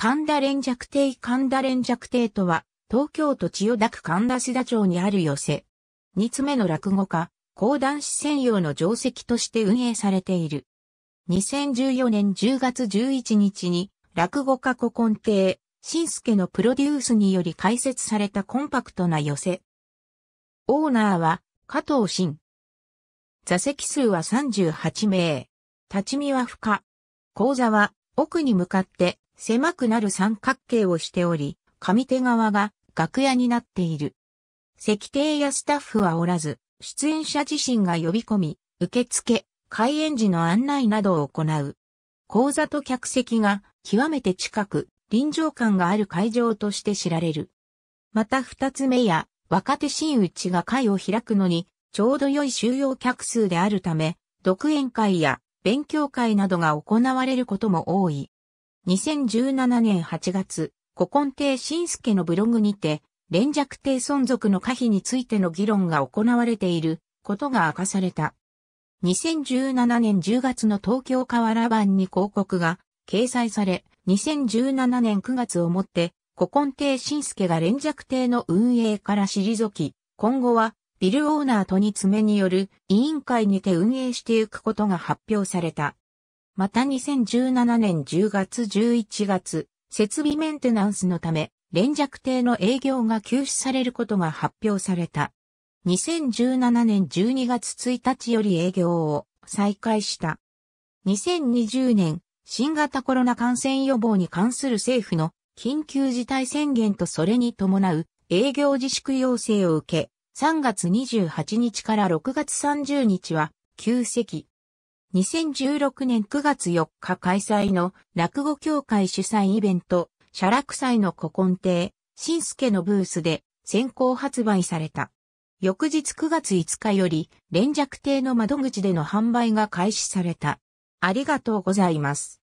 神田連雀亭神田連雀亭とは、東京都千代田区神田須田町にある寄せ。二つ目の落語家、講談師専用の定席として運営されている。2014年10月11日に、落語家古今亭、新助のプロデュースにより開設されたコンパクトな寄せ。オーナーは、加藤新。座席数は38名。立ち見は不可。講座は、奥に向かって狭くなる三角形をしており、上手側が楽屋になっている。席亭やスタッフはおらず、出演者自身が呼び込み、受付、開演時の案内などを行う。講座と客席が極めて近く、臨場感がある会場として知られる。また二つ目や、若手真打ちが会を開くのに、ちょうど良い収容客数であるため、独演会や勉強会などが行われることも多い。2017年8月、古今亭新介のブログにて、連弱亭存続の可否についての議論が行われていることが明かされた。2017年10月の東京河原版に広告が掲載され、2017年9月をもって、古今亭新介が連弱亭の運営から退き、今後はビルオーナーとにめによる委員会にて運営していくことが発表された。また2017年10月11月、設備メンテナンスのため、連弱艇の営業が休止されることが発表された。2017年12月1日より営業を再開した。2020年、新型コロナ感染予防に関する政府の緊急事態宣言とそれに伴う営業自粛要請を受け、3月28日から6月30日は、休席、2016年9月4日開催の落語協会主催イベント、社楽祭の古今亭、新助のブースで先行発売された。翌日9月5日より、連弱亭の窓口での販売が開始された。ありがとうございます。